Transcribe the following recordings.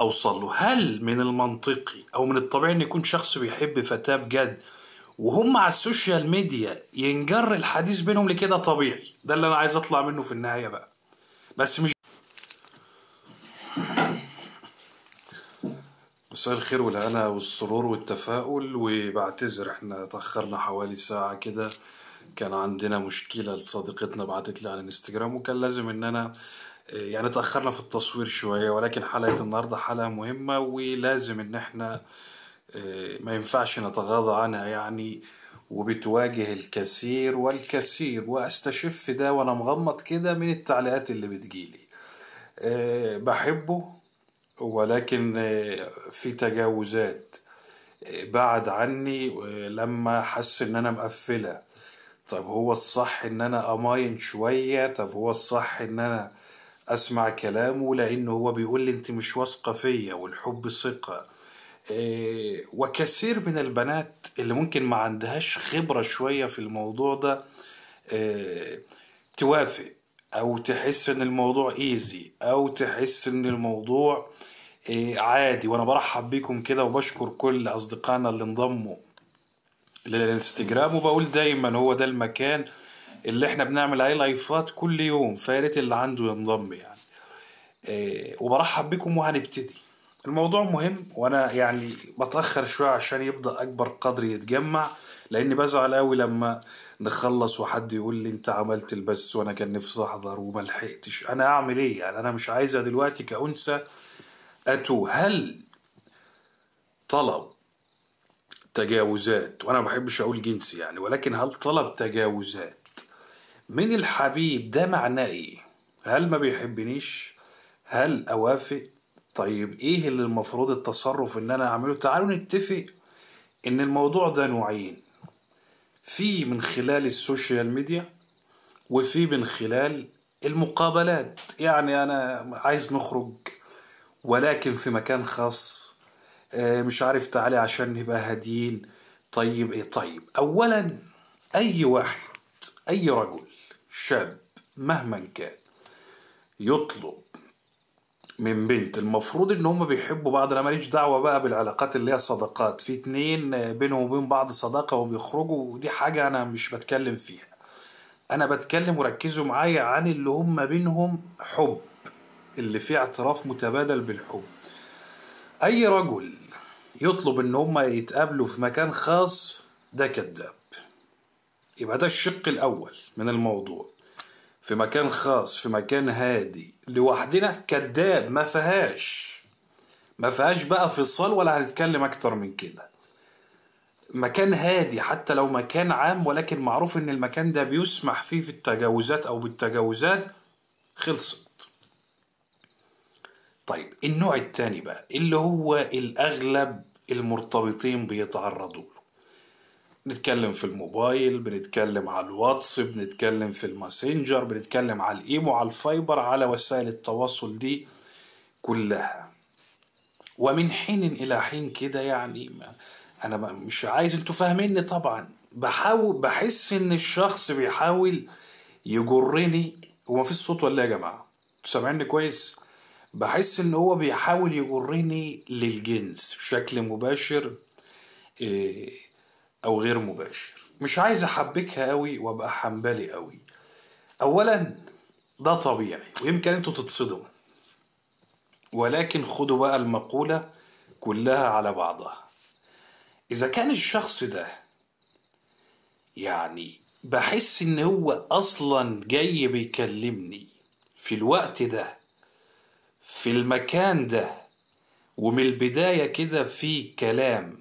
أوصل له هل من المنطقي أو من الطبيعي إن يكون شخص بيحب فتاة بجد وهم على السوشيال ميديا ينجر الحديث بينهم لكده طبيعي ده اللي أنا عايز أطلع منه في النهاية بقى بس مش مساء الخير والهنا والسرور والتفاؤل وبعتذر احنا تأخرنا حوالي ساعة كده كان عندنا مشكلة لصديقتنا بعتت لي على الانستجرام وكان لازم ان انا يعني تأخرنا في التصوير شوية ولكن حلقة النهاردة حلقة مهمة ولازم إن إحنا آه، ما ينفعش نتغاضى عنها يعني وبتواجه الكثير والكثير وأستشف ده وأنا مغمض كده من التعليقات اللي بتجيلي آه، بحبه ولكن آه، في تجاوزات بعد عني لما حس ان انا مقفله طب هو الصح ان انا اماين شويه طب هو الصح ان انا اسمع كلامه لانه هو بيقول لي انت مش واثقه فيا والحب ثقه آه، وكثير من البنات اللي ممكن ما عندهاش خبره شويه في الموضوع ده آه، توافق او تحس ان الموضوع ايزي او تحس ان الموضوع آه، عادي وانا برحب بيكم كده وبشكر كل اصدقائنا اللي انضموا للانستجرام وبقول دايما هو ده المكان اللي احنا بنعمل عليه لايفات كل يوم فياريت اللي عنده ينضم يعني اه وبرحب بكم وهنبتدي الموضوع مهم وانا يعني بتاخر شويه عشان يبدا اكبر قدر يتجمع لاني بزعل قوي لما نخلص وحد يقول لي انت عملت البث وانا كان نفسي احضر وما لحقتش انا اعمل ايه يعني انا مش عايزه دلوقتي كانثى هل طلب تجاوزات وانا ما بحبش اقول جنسي يعني ولكن هل طلب تجاوزات من الحبيب ده معناه ايه هل ما بيحبنيش هل اوافق طيب ايه اللي المفروض التصرف ان انا اعمله تعالوا نتفق ان الموضوع ده نوعين في من خلال السوشيال ميديا وفي من خلال المقابلات يعني انا عايز نخرج ولكن في مكان خاص آه، مش عارف تعالي عشان نبقى هاديين طيب ايه طيب اولا اي واحد اي رجل شاب مهما كان يطلب من بنت المفروض ان هم بيحبوا بعض انا ماليش دعوه بقى بالعلاقات اللي هي صداقات في اتنين بينهم وبين بعض صداقه وبيخرجوا ودي حاجه انا مش بتكلم فيها انا بتكلم وركزوا معايا عن اللي هم بينهم حب اللي فيه اعتراف متبادل بالحب اي رجل يطلب ان هم يتقابلوا في مكان خاص ده كذاب يبقى ده الشق الأول من الموضوع في مكان خاص في مكان هادي لوحدنا كداب ما فيهاش ما فيهاش بقى فصال ولا هنتكلم أكتر من كده مكان هادي حتى لو مكان عام ولكن معروف إن المكان ده بيسمح فيه في التجاوزات أو بالتجاوزات خلصت طيب النوع التاني بقى اللي هو الأغلب المرتبطين بيتعرضوا له بنتكلم في الموبايل بنتكلم على الواتس بنتكلم في الماسنجر بنتكلم على الايمو على الفايبر على وسائل التواصل دي كلها ومن حين الى حين كده يعني انا مش عايز انتوا فاهميني طبعا بحاول بحس ان الشخص بيحاول يجرني وما في صوت ولا إيه يا جماعه سامعني كويس بحس ان هو بيحاول يجرني للجنس بشكل مباشر إيه أو غير مباشر مش عايز أحبكها قوي وأبقى حنبلي قوي أولا ده طبيعي ويمكن أنتوا تتصدموا ولكن خدوا بقى المقولة كلها على بعضها إذا كان الشخص ده يعني بحس إن هو أصلا جاي بيكلمني في الوقت ده في المكان ده ومن البداية كده في كلام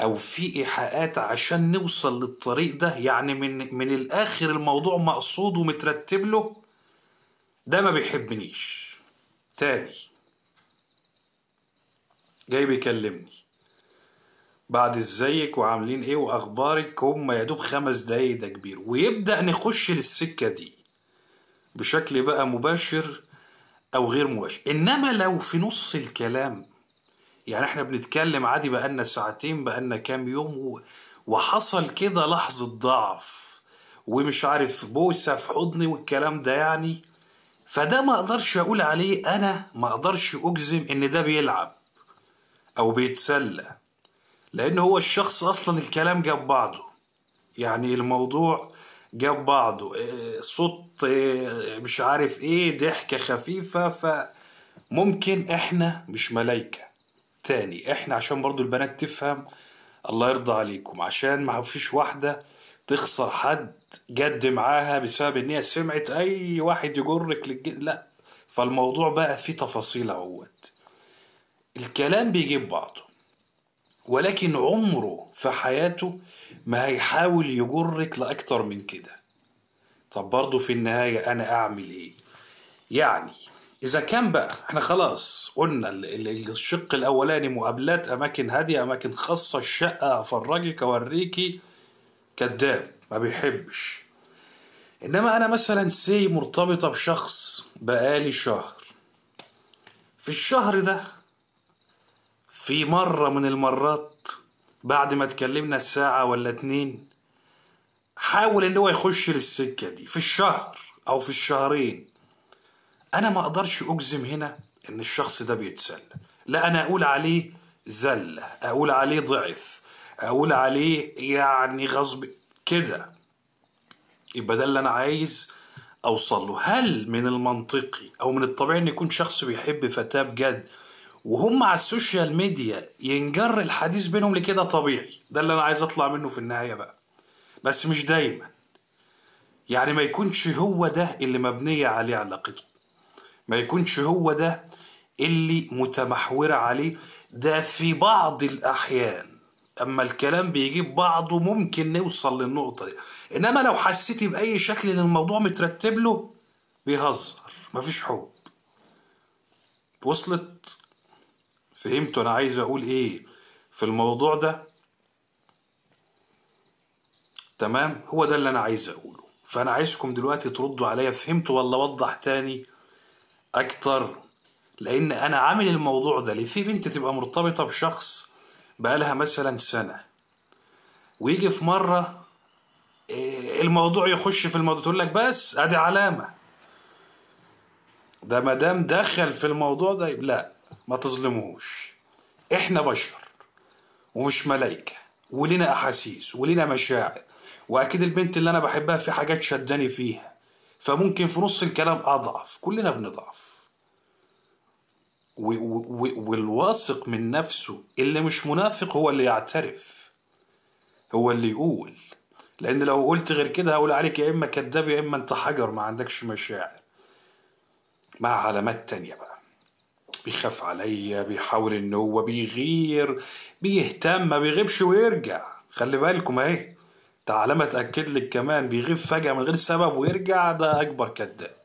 او في ايحاءات عشان نوصل للطريق ده يعني من من الاخر الموضوع مقصود ومترتب له ده ما بيحبنيش تاني جاي بيكلمني بعد ازيك وعاملين ايه واخبارك هم يا دوب خمس دقايق ده كبير ويبدا نخش للسكه دي بشكل بقى مباشر او غير مباشر انما لو في نص الكلام يعني احنا بنتكلم عادي بقالنا ساعتين بقالنا كام يوم و... وحصل كده لحظة ضعف ومش عارف بوسة في حضني والكلام ده يعني فده ما اقدرش اقول عليه انا ما اقدرش اجزم ان ده بيلعب او بيتسلى لان هو الشخص اصلا الكلام جاب بعضه يعني الموضوع جاب بعضه آه، صوت آه، مش عارف ايه ضحكة خفيفة فممكن احنا مش ملايكه تاني احنا عشان برضو البنات تفهم الله يرضى عليكم عشان ما فيش واحدة تخسر حد جد معاها بسبب ان هي سمعت اي واحد يجرك للجد لا فالموضوع بقى فيه تفاصيل اهوت الكلام بيجيب بعضه ولكن عمره في حياته ما هيحاول يجرك لأكتر من كده طب برضه في النهاية أنا أعمل إيه؟ يعني اذا كان بقى احنا خلاص قلنا الشق الاولاني مقابلات اماكن هاديه اماكن خاصه الشقه افرجك اوريكي كذاب ما بيحبش انما انا مثلا سي مرتبطه بشخص بقالي شهر في الشهر ده في مره من المرات بعد ما اتكلمنا ساعه ولا اتنين حاول ان هو يخش للسكه دي في الشهر او في الشهرين انا ما اقدرش اجزم هنا ان الشخص ده بيتسلى لا انا اقول عليه زله اقول عليه ضعف اقول عليه يعني غصب كده يبقى ده اللي انا عايز اوصل له هل من المنطقي او من الطبيعي ان يكون شخص بيحب فتاه بجد وهم على السوشيال ميديا ينجر الحديث بينهم لكده طبيعي ده اللي انا عايز اطلع منه في النهايه بقى بس مش دايما يعني ما يكونش هو ده اللي مبنيه عليه علاقتكم ما يكونش هو ده اللي متمحورة عليه ده في بعض الأحيان أما الكلام بيجيب بعضه ممكن نوصل للنقطة دي إنما لو حسيتي بأي شكل إن الموضوع مترتب له بيهزر مفيش حب وصلت فهمتوا أنا عايز أقول إيه في الموضوع ده تمام هو ده اللي أنا عايز أقوله فأنا عايزكم دلوقتي تردوا عليا فهمتوا ولا وضح تاني اكتر لان انا عامل الموضوع ده ليه في بنت تبقى مرتبطه بشخص بقالها مثلا سنه ويجي في مره آه، الموضوع يخش في الموضوع تقول لك بس ادي علامه ده مدام دخل في الموضوع ده لا ما تظلموش احنا بشر ومش ملائكه ولينا احاسيس ولينا مشاعر واكيد البنت اللي انا بحبها في حاجات شداني فيها فممكن في نص الكلام اضعف كلنا بنضعف والواثق من نفسه اللي مش منافق هو اللي يعترف هو اللي يقول لان لو قلت غير كده هقول عليك يا اما كذاب يا اما انت حجر ما عندكش مشاعر مع علامات تانية بقى بيخاف عليا بيحاول ان هو بيغير بيهتم ما بيغيبش ويرجع خلي بالكم اهي ده علامة تأكد لك كمان بيغيب فجأة من غير سبب ويرجع ده أكبر كذاب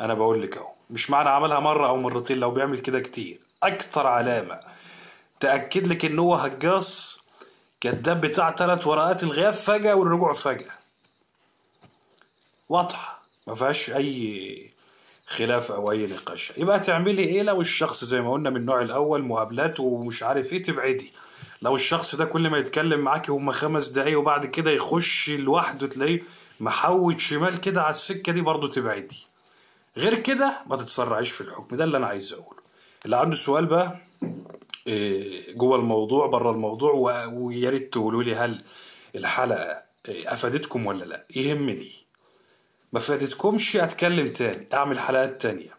أنا بقول لك أهو مش معنى عملها مرة أو مرتين لو بيعمل كده كتير أكتر علامة تأكد لك إن هو هجاص كذاب بتاع تلات ورقات الغياب فجأة والرجوع فجأة واضحة ما فيهاش أي خلاف أو أي نقاش يبقى تعملي إيه لو الشخص زي ما قلنا من النوع الأول مقابلات ومش عارف إيه تبعدي لو الشخص ده كل ما يتكلم معاكي هما خمس دقايق وبعد كده يخش لوحده تلاقيه محوت شمال كده على السكة دي برضه تبعدي غير كده ما تتسرعيش في الحكم ده اللي انا عايز اقوله اللي عنده سؤال بقى إيه، جوه الموضوع بره الموضوع ويا ريت تقولوا لي هل الحلقه إيه، افادتكم ولا لا يهمني ما فادتكمش اتكلم تاني اعمل حلقات تانيه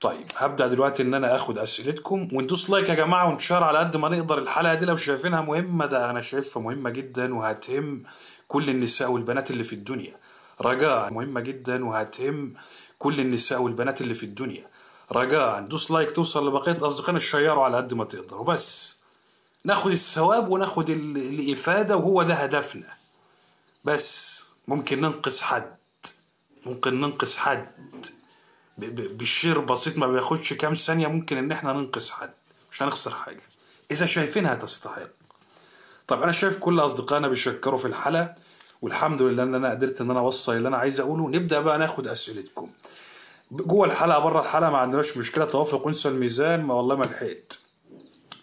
طيب هبدا دلوقتي ان انا اخد اسئلتكم وندوس لايك يا جماعه ونشار على قد ما نقدر الحلقه دي لو شايفينها مهمه ده انا شايفها مهمه جدا وهتهم كل النساء والبنات اللي في الدنيا رجاء مهمة جدا وهتهم كل النساء والبنات اللي في الدنيا رجاء دوس لايك توصل لبقية أصدقائنا الشيروا على قد ما تقدر وبس ناخد الثواب وناخد الإفادة وهو ده هدفنا بس ممكن ننقص حد ممكن ننقص حد بالشير بسيط ما بياخدش كام ثانية ممكن إن إحنا ننقص حد مش هنخسر حاجة إذا شايفينها تستحق طب أنا شايف كل أصدقائنا بيشكروا في الحلقة والحمد لله ان انا قدرت ان انا اوصل اللي انا عايز اقوله نبدا بقى ناخد اسئلتكم جوه الحلقه بره الحلقه ما عندناش مشكله توافق انثى الميزان ما والله ما لحقت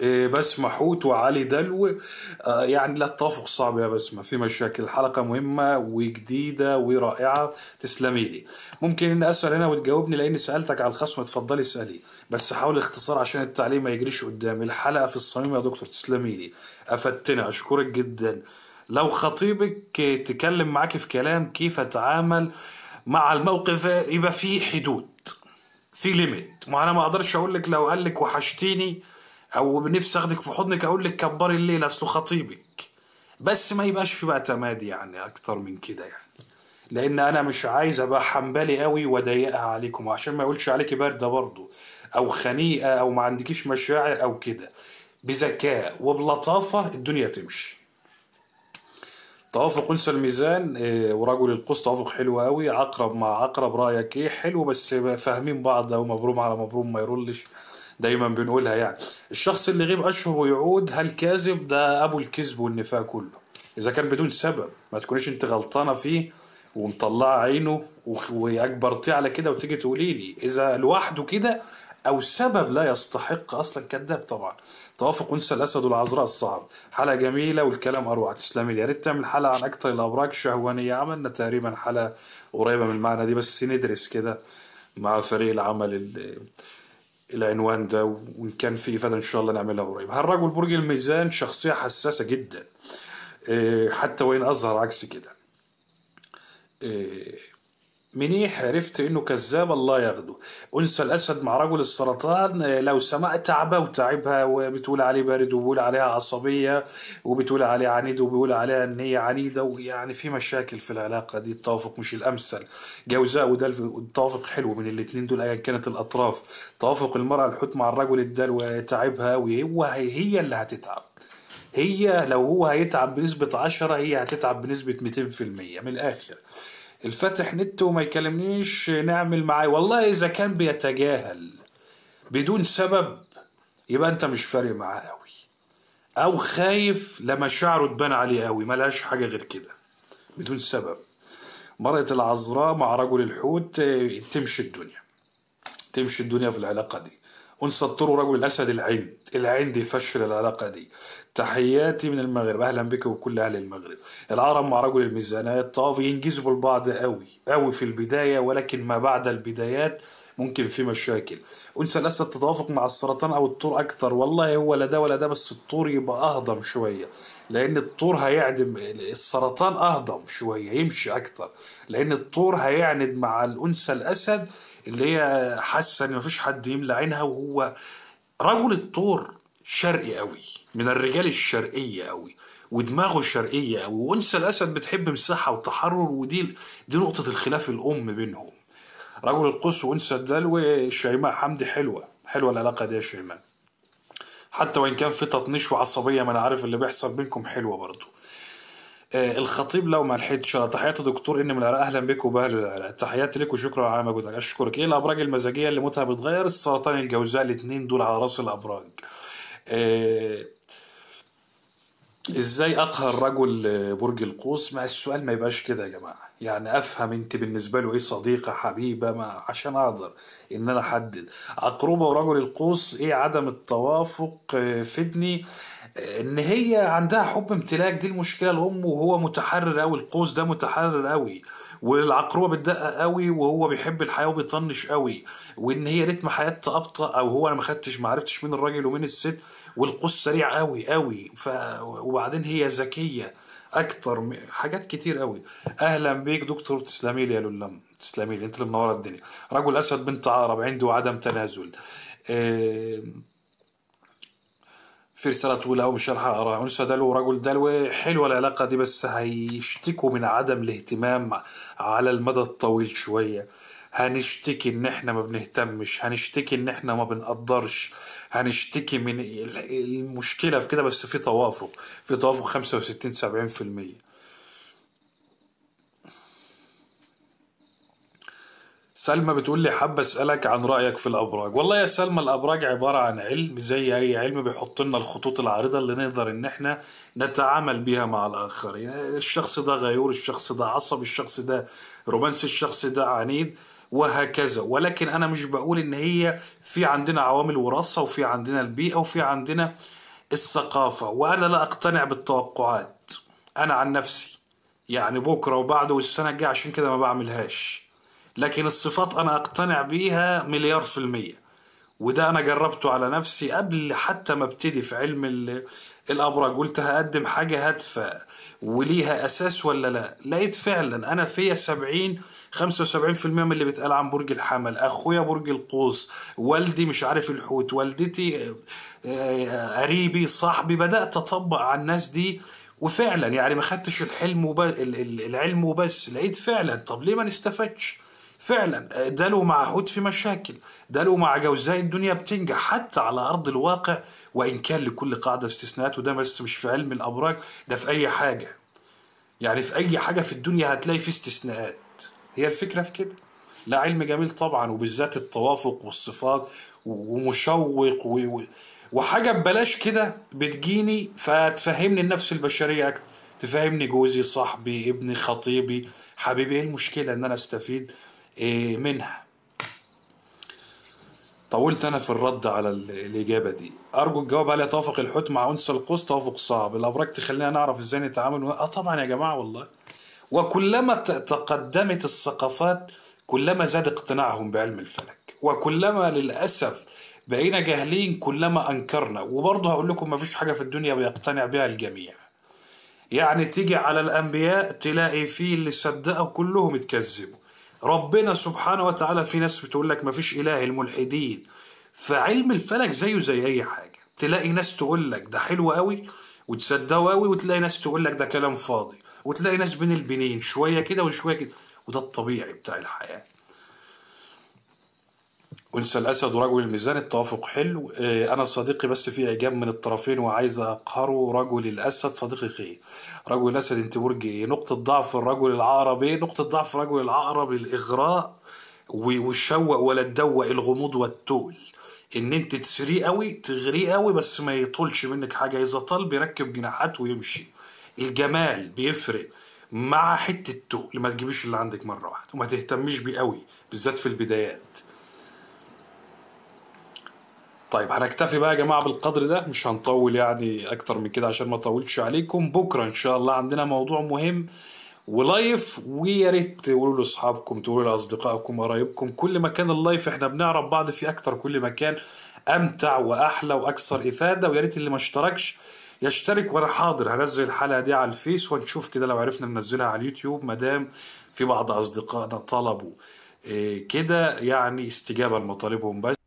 إيه، بس محوت وعلي دلو آه، يعني لا التوافق صعب يا بسمه في مشاكل الحلقه مهمه وجديده ورائعه تسلمي لي ممكن ان اسال هنا وتجاوبني لاني سالتك على الخصم اتفضلي اسالي بس حاول اختصار عشان التعليم ما يجريش قدامي الحلقه في الصميم يا دكتور تسلمي لي افدتنا اشكرك جدا لو خطيبك تكلم معك في كلام كيف اتعامل مع الموقف ده يبقى في حدود في ليميت ما انا ما اقدرش اقول لك لو قال لك وحشتيني او نفسي اخدك في حضنك اقول لك كبري الليل اصله خطيبك بس ما يبقاش في بقى تمادي يعني اكتر من كده يعني لان انا مش عايز ابقى حنبلي قوي واضيقها عليكم عشان ما يقولش عليكي بارده برضو او خنيقه او ما عندكيش مشاعر او كده بذكاء وبلطافه الدنيا تمشي توافق انسى الميزان إيه، ورجل القوس توافق حلو قوي عقرب مع عقرب رايك ايه حلو بس فاهمين بعض او مبروم على مبروم ما يرولش دايما بنقولها يعني الشخص اللي غيب اشهر ويعود هل كاذب ده ابو الكذب والنفاق كله اذا كان بدون سبب ما تكونيش انت غلطانه فيه ومطلعه عينه واجبرتيه على كده وتيجي تقولي لي اذا لوحده كده او سبب لا يستحق اصلا كذاب طبعا توافق انثى الاسد والعذراء الصعب حلقه جميله والكلام اروع تسلمي يا ريت تعمل حلقه عن اكثر الابراج الشهوانيه عملنا تقريبا حلقه قريبه من المعنى دي بس ندرس كده مع فريق العمل العنوان ده وان كان في افاده ان شاء الله نعملها قريب هالرجل برج الميزان شخصيه حساسه جدا إيه، حتى وان اظهر عكس كده إيه، منيح عرفت انه كذاب الله ياخده انثى الاسد مع رجل السرطان آه، لو سماء تعبه وتعبها وبتقول عليه بارد وبيقول عليها عصبيه وبتقول عليه عنيد وبيقول عليها ان هي عنيده ويعني في مشاكل في العلاقه دي التوافق مش الامثل جوزاء وده التوافق حلو من الاثنين دول ايا كانت الاطراف توافق المراه الحوت مع الرجل الدلو وتعبها وهي اللي هتتعب هي لو هو هيتعب بنسبة 10 هي هتتعب بنسبة 200% من الآخر الفاتح نت وما يكلمنيش نعمل معاه والله اذا كان بيتجاهل بدون سبب يبقى انت مش فارق معاه قوي او خايف لمشاعره تبان عليه قوي ملهاش حاجه غير كده بدون سبب مرأة العذراء مع رجل الحوت آه، تمشي الدنيا تمشي الدنيا في العلاقه دي ونسطروا رجل الأسد العند العند يفشل العلاقة دي تحياتي من المغرب أهلا بك وكل أهل المغرب العرب مع رجل الميزانية الطافي ينجذبوا البعض قوي قوي في البداية ولكن ما بعد البدايات ممكن في مشاكل أنثى الأسد تتوافق مع السرطان أو الطور أكتر والله هو لا ده ولا ده بس الطور يبقى أهضم شوية لأن الطور هيعدم السرطان أهضم شوية يمشي أكتر لأن الطور هيعند مع الأنثى الأسد اللي هي حاسه ان مفيش حد يملى عينها وهو رجل الطور شرقي قوي من الرجال الشرقيه قوي ودماغه شرقيه قوي وانثى الاسد بتحب مساحه وتحرر ودي دي نقطه الخلاف الام بينهم رجل القوس وانثى الدلو شيماء حمدي حلوه حلوه العلاقه دي يا شيماء حتى وان كان في تطنيش وعصبيه ما انا عارف اللي بيحصل بينكم حلوه برضه آه، الخطيب لو ما لحقتش آه، تحياتي دكتور ان من العراق اهلا بك وباهل العراق تحياتي لك وشكرا على مجهودك اشكرك ايه الابراج المزاجيه اللي موتها بتغير السرطان الجوزاء الاثنين دول على راس الابراج إيه ازاي اقهر رجل آه، برج القوس مع السؤال ما يبقاش كده يا جماعه يعني افهم انت بالنسبه له ايه صديقه حبيبه ما عشان اقدر ان انا احدد عقربه ورجل القوس ايه عدم التوافق آه، فدني آه، ان هي عندها حب امتلاك دي المشكله الام وهو متحرر قوي القوس ده متحرر قوي والعقربه بتدقق قوي وهو بيحب الحياه وبيطنش قوي وان هي رتم حياتها ابطا او هو انا ما خدتش ما عرفتش مين الراجل ومين الست والقوس سريع قوي قوي ف وبعدين هي ذكيه اكتر حاجات كتير قوي اهلا بيك دكتور تسلمي لي يا لولم تسلمي لي انت اللي منوره الدنيا رجل اسود بنت عقرب عنده عدم تنازل في رساله طويله أو مش شرحة اقراها انثى دلو رجل دلو حلوه العلاقه دي بس هيشتكوا من عدم الاهتمام على المدى الطويل شويه هنشتكي ان احنا ما بنهتمش هنشتكي ان احنا ما بنقدرش هنشتكي من المشكله في كده بس في توافق في توافق 65 70% سلمى بتقول لي حابة أسألك عن رأيك في الأبراج والله يا سلمى الأبراج عبارة عن علم زي أي علم بيحط لنا الخطوط العريضة اللي نقدر إن إحنا نتعامل بيها مع الآخرين الشخص ده غيور الشخص ده عصب الشخص ده رومانسي الشخص ده عنيد وهكذا ولكن انا مش بقول ان هي في عندنا عوامل وراثه وفي عندنا البيئه وفي عندنا الثقافه وانا لا اقتنع بالتوقعات انا عن نفسي يعني بكره وبعده والسنه الجايه عشان كده ما بعملهاش لكن الصفات انا اقتنع بيها مليار في الميه وده انا جربته على نفسي قبل حتى ما ابتدي في علم الابراج قلت هقدم حاجه هادفه وليها اساس ولا لا لقيت فعلا انا فيا 70 75% من اللي بيتقال عن برج الحمل اخويا برج القوس والدي مش عارف الحوت والدتي آه، آه، قريبي صاحبي بدات اطبق على الناس دي وفعلا يعني ما خدتش الحلم وب... العلم وبس لقيت فعلا طب ليه ما نستفادش فعلا دلو مع هود في مشاكل دلو مع جوزاء الدنيا بتنجح حتى على أرض الواقع وإن كان لكل قاعدة استثناءات وده بس مش في علم الأبراج ده في أي حاجة يعني في أي حاجة في الدنيا هتلاقي في استثناءات هي الفكرة في كده لا علم جميل طبعا وبالذات التوافق والصفات ومشوق و... وحاجه ببلاش كده بتجيني فتفهمني النفس البشريه اكتر تفهمني جوزي صاحبي ابني خطيبي حبيبي ايه المشكله ان انا استفيد إيه منها طولت انا في الرد على الاجابه دي ارجو الجواب هل يتوافق الحوت مع انس القوس توافق صعب الابراج تخلينا نعرف ازاي نتعامل و... اه طبعا يا جماعه والله وكلما تقدمت الثقافات كلما زاد اقتناعهم بعلم الفلك وكلما للاسف بقينا جاهلين كلما انكرنا وبرضه هقول لكم ما فيش حاجه في الدنيا بيقتنع بها الجميع يعني تيجي على الانبياء تلاقي فيه اللي صدقه كلهم اتكذبوا ربنا سبحانه وتعالى في ناس بتقول لك مفيش إله الملحدين فعلم الفلك زيه زي أي حاجة تلاقي ناس تقول لك ده حلو قوي وتصدقه قوي وتلاقي ناس تقول لك ده كلام فاضي وتلاقي ناس بين البنين شوية كده وشوية كده وده الطبيعي بتاع الحياة انثى الأسد ورجل الميزان التوافق حلو آه، أنا صديقي بس في إعجاب من الطرفين وعايز أقهره رجل الأسد صديقي خير رجل الأسد أنت برج إيه نقطة ضعف الرجل العقرب إيه نقطة ضعف الرجل العقرب الإغراء والشوق ولا تدوق الغموض والتول ان انت تسري قوي تغريه قوي بس ما يطولش منك حاجه اذا طال بيركب جناحات ويمشي الجمال بيفرق مع حته تقل ما تجيبيش اللي عندك مره واحده وما تهتميش بيه قوي بالذات في البدايات طيب هنكتفي بقى يا جماعه بالقدر ده مش هنطول يعني اكتر من كده عشان ما اطولش عليكم بكره ان شاء الله عندنا موضوع مهم ولايف ويا ريت تقولوا لاصحابكم تقولوا لاصدقائكم قرايبكم كل مكان اللايف احنا بنعرف بعض في اكتر كل مكان امتع واحلى واكثر افاده ويا ريت اللي ما اشتركش يشترك وانا حاضر هنزل الحلقه دي على الفيس ونشوف كده لو عرفنا ننزلها على اليوتيوب ما دام في بعض اصدقائنا طلبوا إيه، كده يعني استجابه لمطالبهم بس